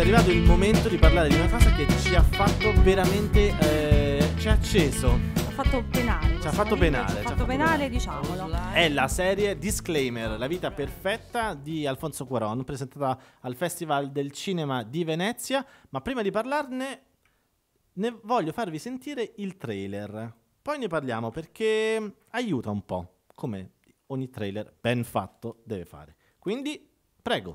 è arrivato il momento di parlare di una cosa che ci ha fatto veramente. Eh, ci ha acceso. Ci ha fatto penare. Ci ha fatto penare. Ci ha fatto penare, diciamolo. È la serie Disclaimer, la vita perfetta di Alfonso Cuaron, presentata al Festival del Cinema di Venezia. Ma prima di parlarne, ne voglio farvi sentire il trailer. Poi ne parliamo perché aiuta un po', come ogni trailer ben fatto deve fare. Quindi Prego.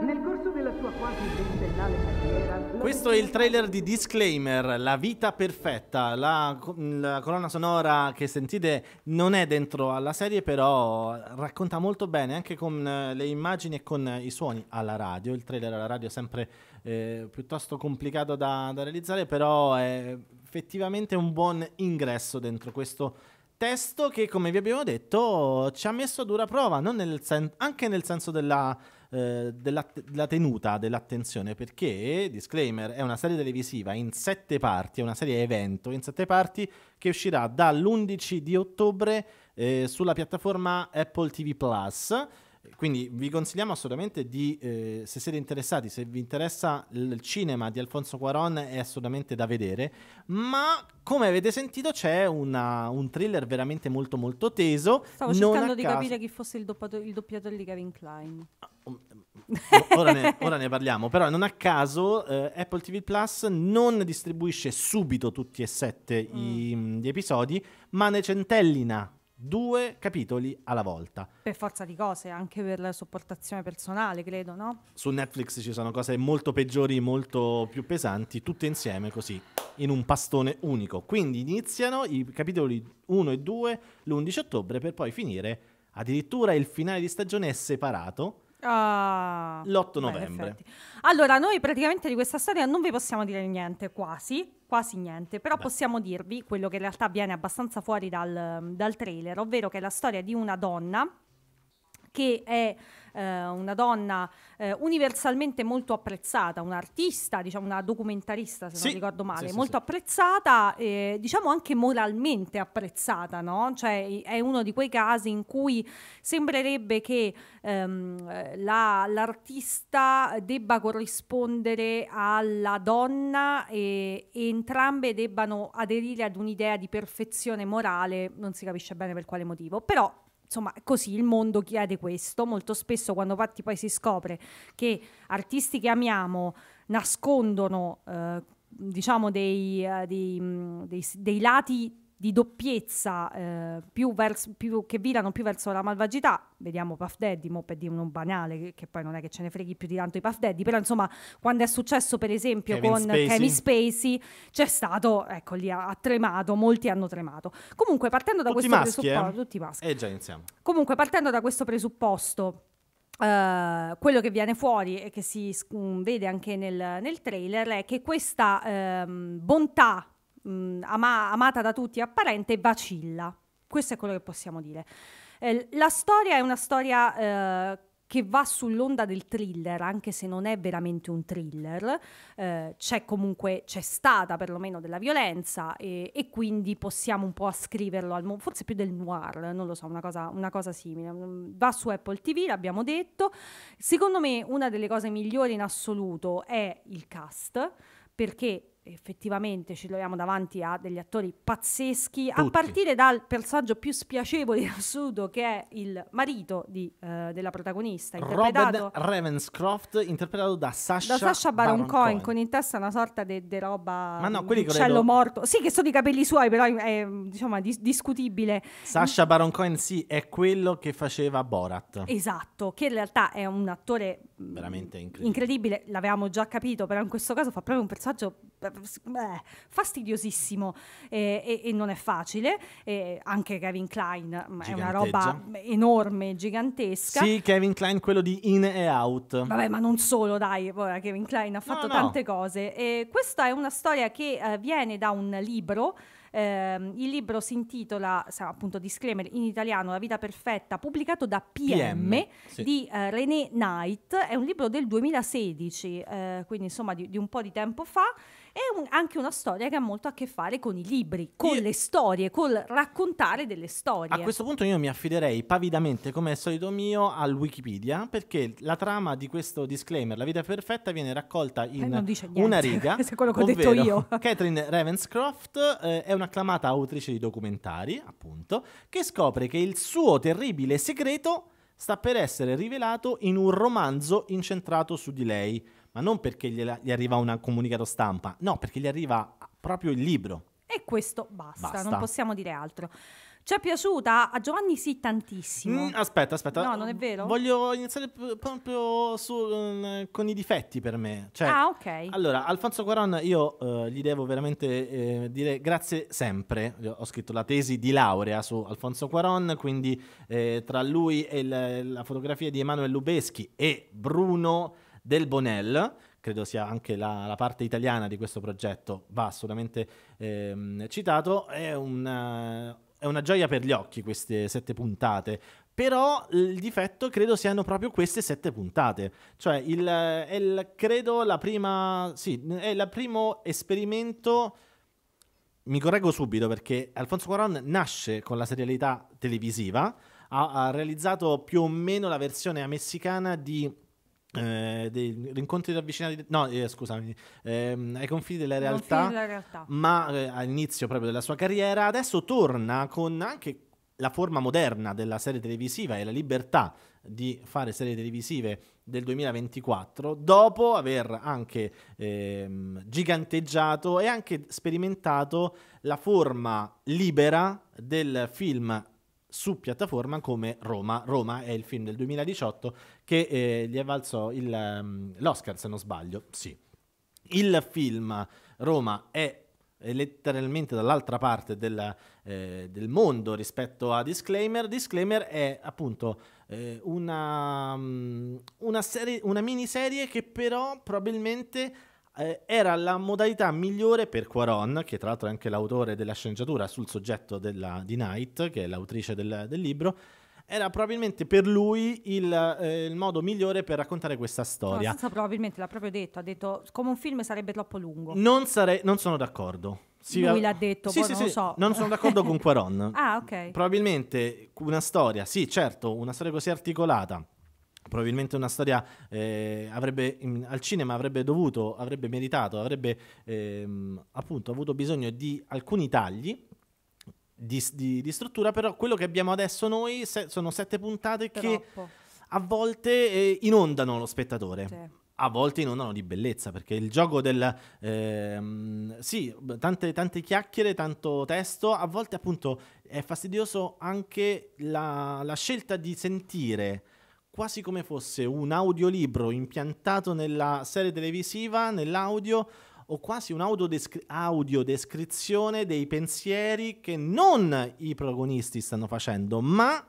Nel corso della sua quasi ventennale carriera... Questo è il trailer di Disclaimer, La vita perfetta. La, la, colonna sonora che sentite non è dentro alla serie, però racconta molto bene, anche con eh, le immagini e con i suoni alla radio. Il trailer alla radio è sempre eh, piuttosto complicato da, da realizzare, però è effettivamente un buon ingresso dentro questo testo che, come vi abbiamo detto, ci ha messo a dura prova, nel sen- anche nel senso della, eh, della, t- della, tenuta, dell'attenzione, perché, disclaimer, è una serie televisiva in sette parti, è una serie evento in sette parti che uscirà dall'11 di ottobre eh, sulla piattaforma Apple TV quindi vi consigliamo assolutamente di, eh, se siete interessati, se vi interessa il cinema di Alfonso Cuaron è assolutamente da vedere, ma come avete sentito c'è una, un thriller veramente molto molto teso. Stavo cercando di caso... capire chi fosse il, doppato, il doppiatore di Kevin Klein. Ah, um, um, ora, ne, ora, ne, parliamo, però non a caso eh, Apple TV Plus non distribuisce subito tutti e sette mm. i, mm, gli episodi, ma ne centellina due capitoli alla volta. Per forza di cose, anche per la sopportazione personale, credo, no? Su Netflix ci sono cose molto peggiori, molto più pesanti, tutte insieme così, in un pastone unico. Quindi iniziano i capitoli 1 e 2 l'11 ottobre per poi finire. Addirittura il finale di stagione è separato Ah, l'8 novembre. Beh, allora, noi praticamente di questa storia non vi possiamo dire niente, quasi, quasi niente, però Beh. possiamo dirvi quello che in realtà viene abbastanza fuori dal, dal trailer, ovvero che è la storia di una donna che è eh, una donna eh, universalmente molto apprezzata, un'artista, diciamo una documentarista se sì. non ricordo male, sì, sì, molto apprezzata, eh, diciamo anche moralmente apprezzata, no? Cioè è uno di quei casi in cui sembrerebbe che ehm, la, l'artista debba corrispondere alla donna e, e entrambe debbano aderire ad un'idea di perfezione morale, non si capisce bene per quale motivo, però insomma, così il mondo chiede questo. Molto spesso quando fatti poi si scopre che artisti che amiamo nascondono eh, diciamo dei, eh, dei, dei, dei lati di doppiezza eh, più verso, più, che virano più verso la malvagità, vediamo Puff Daddy, mo per dire un banale, che, poi non è che ce ne freghi più di tanto i Puff Daddy, però insomma quando è successo per esempio Kevin con Spacey. Kevin Spacey c'è stato, ecco lì ha, ha, tremato, molti hanno tremato. Comunque partendo da tutti questo maschi, eh? presupposto... Eh? Tutti maschi. E eh, già iniziamo. Comunque partendo da questo presupposto... Uh, quello che viene fuori e che si um, vede anche nel, nel, trailer è che questa um, bontà mh, ama- amata da tutti, apparente, vacilla. Questo è quello che possiamo dire. Eh, la storia è una storia eh, che va sull'onda del thriller, anche se non è veramente un thriller, eh, c'è comunque, c'è stata perlomeno della violenza e, e quindi possiamo un po' ascriverlo al, forse più del noir, non lo so, una cosa, una cosa simile. Mm, va su Apple TV, l'abbiamo detto. Secondo me una delle cose migliori in assoluto è il cast, perché effettivamente ci troviamo davanti a degli attori pazzeschi, Tutti. a partire dal personaggio più spiacevole in assoluto che è il marito di, uh, della protagonista, Robert Ravenscroft, interpretato da Sasha, da Sasha Baron, Baron Cohen, Cohen, con in testa una sorta di roba Ma no, uccello credo... morto. Sì, che sono i capelli suoi, però è eh, diciamo, dis- discutibile. Sasha Baron Cohen sì, è quello che faceva Borat. Esatto, che in realtà è un attore veramente incredibile. Incredibile, l'avevamo già capito, però in questo caso fa proprio un personaggio beh, fastidiosissimo eh, e, e, non è facile. Eh, anche Kevin Klein è una roba enorme, gigantesca. Sì, Kevin Klein, quello di In e Out. Vabbè, ma non solo, dai, Kevin Klein ha fatto no, no. tante cose. E questa è una storia che eh, viene da un libro eh, il libro si intitola, appunto, disclaimer in italiano, La vita perfetta, pubblicato da PM, PM sì. di eh, René Knight. È un libro del 2016, eh, quindi insomma di, di un po' di tempo fa è un, anche una storia che ha molto a che fare con i libri, con io... le storie, col raccontare delle storie. A questo punto io mi affiderei pavidamente, come è solito mio, al Wikipedia, perché la trama di questo disclaimer, La vita perfetta, viene raccolta eh, in una riga. Questo quello che ho detto io. Catherine Ravenscroft eh, è un'acclamata autrice di documentari, appunto, che scopre che il suo terribile segreto sta per essere rivelato in un romanzo incentrato su di lei ma non perché gli arriva un comunicato stampa, no, perché gli arriva proprio il libro. E questo basta, basta. non possiamo dire altro. Ci è piaciuta? A Giovanni sì tantissimo. Mm, aspetta, aspetta. No, non è vero? Voglio iniziare proprio su, um, con i difetti per me. Cioè, ah, ok. Allora, Alfonso Cuaron, io uh, gli devo veramente eh, dire grazie sempre. Io ho scritto la tesi di laurea su Alfonso Cuaron, quindi eh, tra lui e la, la fotografia di Emanuele Lubeschi e Bruno del Bonel, credo sia anche la, la, parte italiana di questo progetto, va assolutamente ehm, citato, è una, eh, è una gioia per gli occhi queste sette puntate, però il difetto credo siano proprio queste sette puntate. Cioè, il, è il, credo la prima. Sì, è il primo esperimento. Mi correggo subito perché Alfonso Cuaron nasce con la serialità televisiva. Ha, ha realizzato più o meno la versione messicana di eh, dei rincontri ravvicinati, no, eh, scusami, ehm, ai confini della realtà, della realtà. ma eh, all'inizio proprio della sua carriera, adesso torna con anche la forma moderna della serie televisiva e la libertà di fare serie televisive del 2024, dopo aver anche ehm, giganteggiato e anche sperimentato la forma libera del film su piattaforma come Roma. Roma è il film del 2018 che eh, gli avvalsò il, um, l'Oscar, se non sbaglio. Sì. Il film Roma è letteralmente dall'altra parte del, eh, del, mondo rispetto a Disclaimer. Disclaimer è appunto eh, una, mm, una, serie, una miniserie che però probabilmente eh, era la modalità migliore per Quaron, che tra l'altro è anche l'autore della sceneggiatura sul soggetto della, di Knight, che è l'autrice del, del libro, era probabilmente per lui il, eh, il, modo migliore per raccontare questa storia. senza probabilmente l'ha proprio detto, ha detto come un film sarebbe troppo lungo. Non, sare- non sono d'accordo. Sì, lui l'ha detto, sì, sì, non sì, so. Non sono d'accordo con Quaron. ah, ok. Probabilmente una storia, sì certo, una storia così articolata, probabilmente una storia eh, avrebbe, al cinema avrebbe dovuto, avrebbe meritato, avrebbe ehm, appunto avuto bisogno di alcuni tagli di, di, di, struttura, però quello che abbiamo adesso noi se, sono sette puntate Troppo. che a volte eh, inondano lo spettatore. Sì a volte inondano di bellezza, perché il gioco del... Ehm, sì, tante, tante, chiacchiere, tanto testo, a volte appunto è fastidioso anche la, la scelta di sentire quasi come fosse un audiolibro impiantato nella serie televisiva, nell'audio, o quasi un'audiodescrizione dei pensieri che non i protagonisti stanno facendo, ma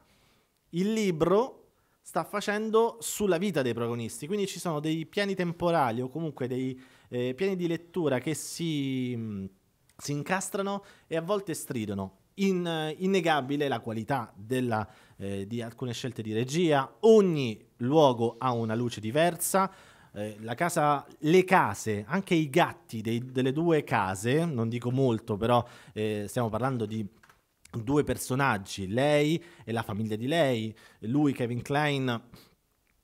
il libro sta facendo sulla vita dei protagonisti. Quindi ci sono dei piani temporali o comunque dei eh, piani di lettura che si, mm, si incastrano e a volte stridono in, eh, innegabile la qualità della, eh, di alcune scelte di regia, ogni luogo ha una luce diversa, eh, casa, le case, anche i gatti dei, delle due case, non dico molto, però eh, stiamo parlando di due personaggi, lei e la famiglia di lei, lui Kevin Klein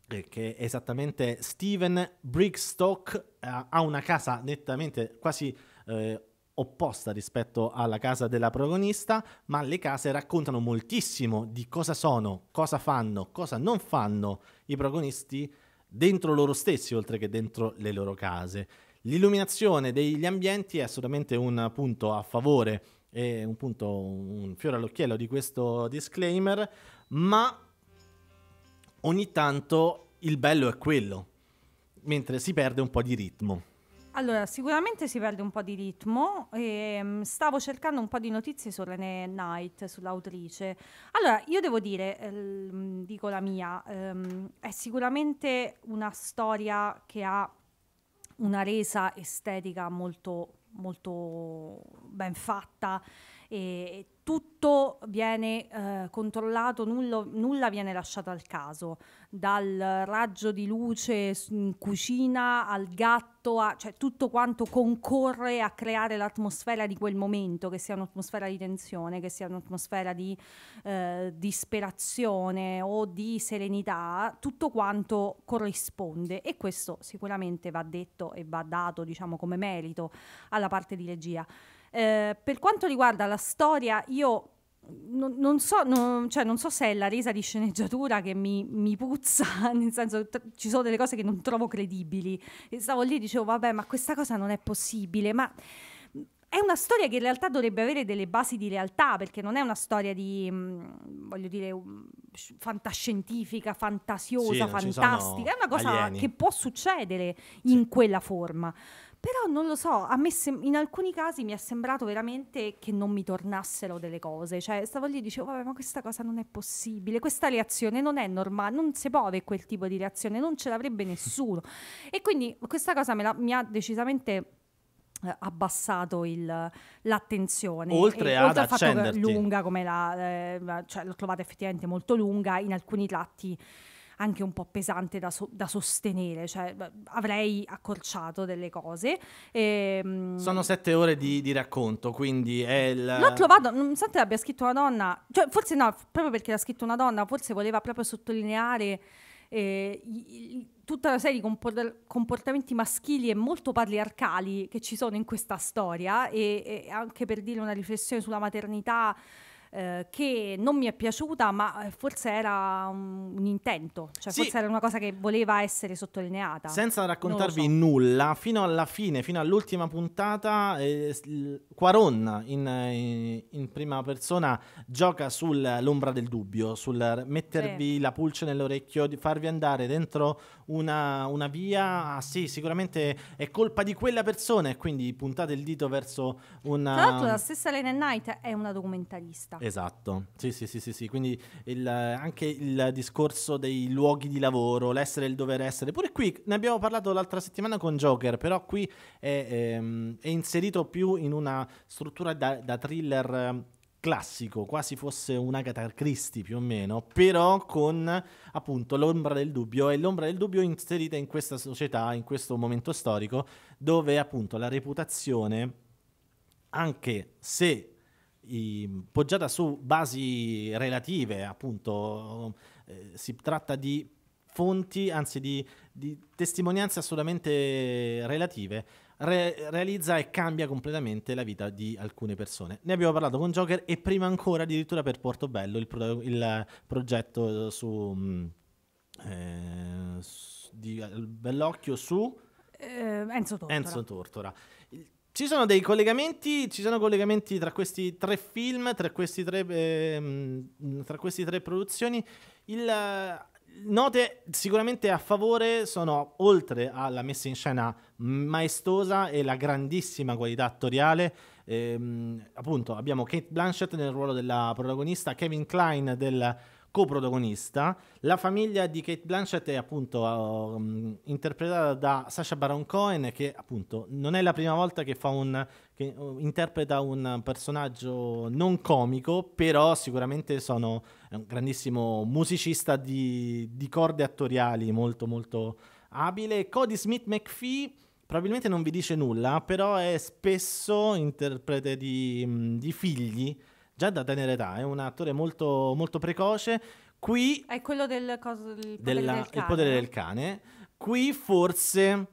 eh, che è esattamente Steven Brickstock, eh, ha una casa nettamente quasi eh, opposta rispetto alla casa della protagonista, ma le case raccontano moltissimo di cosa sono, cosa fanno, cosa non fanno i protagonisti dentro loro stessi, oltre che dentro le loro case. L'illuminazione degli ambienti è assolutamente un punto a favore e un punto un fiore all'occhiello di questo disclaimer, ma ogni tanto il bello è quello, mentre si perde un po' di ritmo. Allora, sicuramente si perde un po' di ritmo. E, ehm, mh, stavo cercando un po' di notizie su René Knight, sull'autrice. Allora, io devo dire, eh, dico la mia, ehm, è sicuramente una storia che ha una resa estetica molto, molto ben fatta e tutto viene eh, controllato, nullo, nulla viene lasciato al caso, dal raggio di luce in cucina al gatto, a, cioè tutto quanto concorre a creare l'atmosfera di quel momento, che sia un'atmosfera di tensione, che sia un'atmosfera di eh, disperazione o di serenità, tutto quanto corrisponde e questo sicuramente va detto e va dato diciamo, come merito alla parte di regia. Eh, per quanto riguarda la storia, io non, non, so, non, cioè non, so, se è la resa di sceneggiatura che mi, mi puzza, nel senso che ci sono delle cose che non trovo credibili. E stavo lì e dicevo, vabbè, ma questa cosa non è possibile, ma è una storia che in realtà dovrebbe avere delle basi di realtà, perché non è una storia di, voglio dire, um, fantascientifica, fantasiosa, sì, fantastica, è una cosa alieni. che può succedere in sì. quella forma. Però non lo so, a me sem- in alcuni casi mi è sembrato veramente che non mi tornassero delle cose, cioè stavo lì e dicevo vabbè ma questa cosa non è possibile, questa reazione non è normale, non si può avere quel tipo di reazione, non ce l'avrebbe nessuno. E quindi questa cosa la, mi ha decisamente eh, abbassato il, l'attenzione oltre, e, ad oltre accenderti lunga come la eh, cioè l'ho trovata effettivamente molto lunga in alcuni tratti anche un po' pesante da, so- da sostenere, cioè avrei accorciato delle cose. E, ehm, Sono sette ore di, di racconto, quindi è il... L'ho trovato, non so se l'abbia scritto una donna, cioè forse no, proprio perché l'ha scritto una donna, forse voleva proprio sottolineare... Eh, tutta una serie di comportamenti maschili e molto patriarcali che ci sono in questa storia e, e, anche per dire una riflessione sulla maternità eh, che non mi è piaciuta, ma eh, forse era un, un intento, cioè sì. forse era una cosa che voleva essere sottolineata. Senza raccontarvi so. nulla, fino alla fine, fino all'ultima puntata, eh, Quaron in, eh, in, prima persona gioca sull'ombra del dubbio, sul mettervi sì. la pulce nell'orecchio, di farvi andare dentro una, una via. Ah, sì, sicuramente è colpa di quella persona e quindi puntate il dito verso una... Tra l'altro um, la stessa Lena Knight è una documentarista realtà. Esatto, sì, sì, sì, sì, sì. quindi il, anche il discorso dei luoghi di lavoro, l'essere e il dover essere, pure qui ne abbiamo parlato l'altra settimana con Joker, però qui è, ehm, è inserito più in una struttura da, da thriller ehm, classico, quasi fosse un Agatha Christie più o meno, però con appunto l'ombra del dubbio e l'ombra del dubbio inserita in questa società, in questo momento storico, dove appunto la reputazione, anche se poggiata su basi relative, appunto eh, si tratta di fonti, anzi di, di testimonianze assolutamente relative, re, realizza e cambia completamente la vita di alcune persone. Ne abbiamo parlato con Joker e prima ancora addirittura per Portobello, il, pro, il progetto su, mm, eh, su, di Bellocchio su... Eh, Enzo Tortora. Enzo Tortora. Il, ci sono dei collegamenti, ci sono collegamenti tra questi tre film, tra, questi tre, eh, tra queste tre produzioni. Il, note sicuramente a favore sono, oltre alla messa in scena maestosa e la grandissima qualità attoriale, ehm, appunto abbiamo Kate Blanchett nel ruolo della protagonista, Kevin Klein del coprotagonista. La famiglia di Kate Blanchett è appunto uh, interpretata da Sasha Baron Cohen, che appunto non è la prima volta che, un, che uh, interpreta un personaggio non comico, però sicuramente sono un grandissimo musicista di, di corde attoriali molto molto abile. Cody Smith McPhee probabilmente non vi dice nulla, però è spesso interprete di, mm, di figli già da tenera età, è un attore molto, molto precoce. Qui è quello del, coso, potere, della, del cane. potere del cane. Qui forse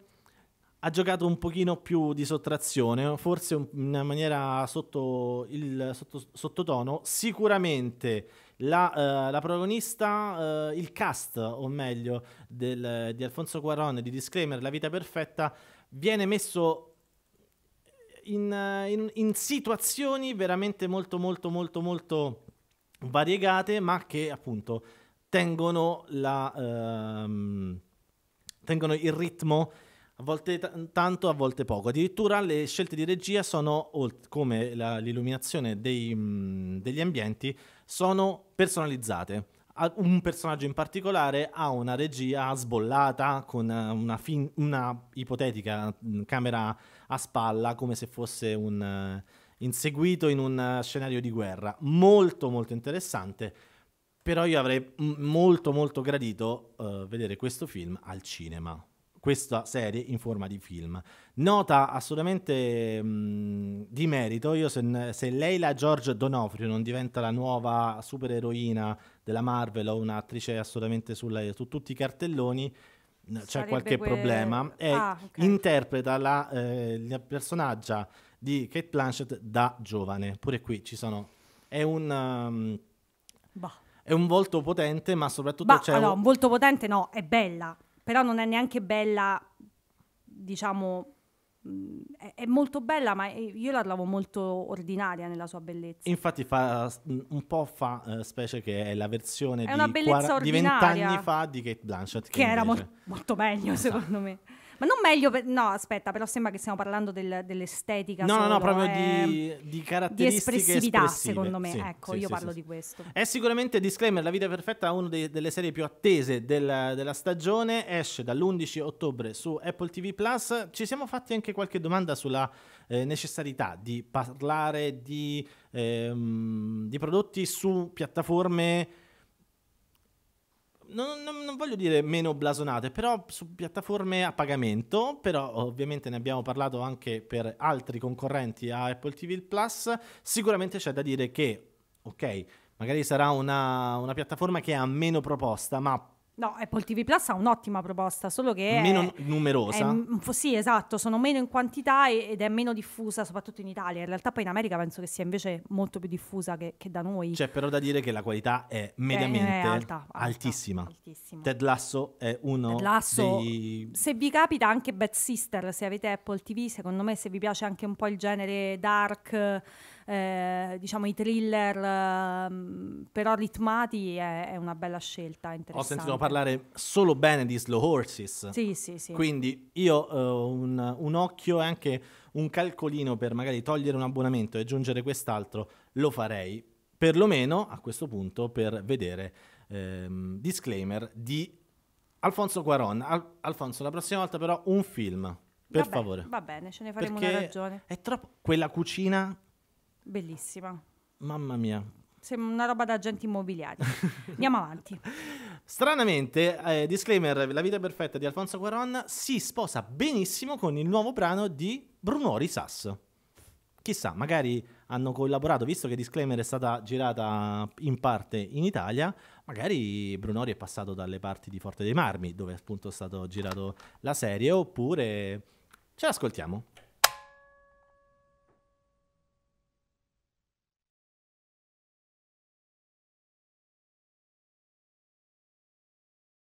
ha giocato un pochino più di sottrazione, forse in una maniera sotto il, sotto, sottotono. Sicuramente la, uh, la protagonista, uh, il cast, o meglio, del, di Alfonso Cuarone di Disclaimer, La vita perfetta, viene messo in, eh, in, in situazioni veramente molto molto molto molto variegate, ma che appunto tengono, la, ehm, tengono il ritmo a volte t- tanto, a volte poco. Addirittura le scelte di regia sono, come la, l'illuminazione dei, mh, mm, degli ambienti, sono personalizzate un personaggio in particolare ha una regia sbollata con eh, una, fin- una ipotetica mm, camera a spalla come se fosse un uh, inseguito in un uh, scenario di guerra. Molto molto interessante, però io avrei m- mm, molto molto gradito uh, vedere questo film al cinema. Questa serie in forma di film. Nota assolutamente mh, mm, di merito, io se, se Leila George Donofrio non diventa la nuova supereroina della Marvel o un'attrice assolutamente sulla, su tutti i cartelloni, c'è qualche quel... problema. E ah, okay. interpreta la, eh, la personaggia di Kate Blanchett da giovane. Pure qui ci sono. È un. Um, bah. È un volto potente, ma soprattutto bah, c'è. Allora, un... un volto potente no, è bella, però non è neanche bella, diciamo, è, molto bella, ma io la trovo molto ordinaria nella sua bellezza. Infatti fa, un po' fa uh, specie che è la versione è di, 40, di 20 fa di Kate Blanchett. Che, che era mo- molto meglio esatto. secondo me. Ma non meglio, per... no, aspetta, però sembra che stiamo parlando del, dell'estetica. No, solo, no, no, proprio eh, di, di caratteristiche. Di espressività, espressive. secondo me. Sì, ecco, sì, io sì, parlo di questo. È sicuramente disclaimer: La vita perfetta è una dei, delle serie più attese della, della stagione. Esce dall'11 ottobre su Apple TV Plus. Ci siamo fatti anche qualche domanda sulla eh, necessità di parlare di, ehm, di prodotti su piattaforme non, non, non, voglio dire meno blasonate, però su piattaforme a pagamento, però ovviamente ne abbiamo parlato anche per altri concorrenti a Apple TV Plus, sicuramente c'è da dire che, ok, magari sarà una, una piattaforma che ha meno proposta, ma No, Apple TV Plus ha un'ottima proposta, solo che... Meno è, numerosa. È, sì, esatto, sono meno in quantità ed è meno diffusa, soprattutto in Italia. In realtà poi in America penso che sia invece molto più diffusa che, che da noi. C'è però da dire che la qualità è mediamente eh, è, alta, alta, altissima. Altissimo. Ted Lasso è uno Ted Lasso, dei... Se vi capita anche Bad Sister, se avete Apple TV, secondo me se vi piace anche un po' il genere dark eh, diciamo i thriller eh, però ritmati è, è, una bella scelta interessante. Ho sentito parlare solo bene di Slow Horses. Sì, sì, sì. Quindi io uh, un, un occhio e anche un calcolino per magari togliere un abbonamento e aggiungere quest'altro lo farei, perlomeno a questo punto per vedere ehm, disclaimer di Alfonso Cuaron. Al- Alfonso, la prossima volta però un film, per va favore. Bene, va bene, ce ne faremo Perché una ragione. È troppo quella cucina Bellissima. Mamma mia. Sembra una roba da agenti immobiliari. Andiamo avanti. Stranamente, eh, disclaimer, La vita perfetta di Alfonso Cuaron si sposa benissimo con il nuovo brano di Brunori Risas. Chissà, magari hanno collaborato, visto che Disclaimer è stata girata in parte in Italia, magari Brunori è passato dalle parti di Forte dei Marmi, dove appunto è stato girato la serie, oppure ce l'ascoltiamo.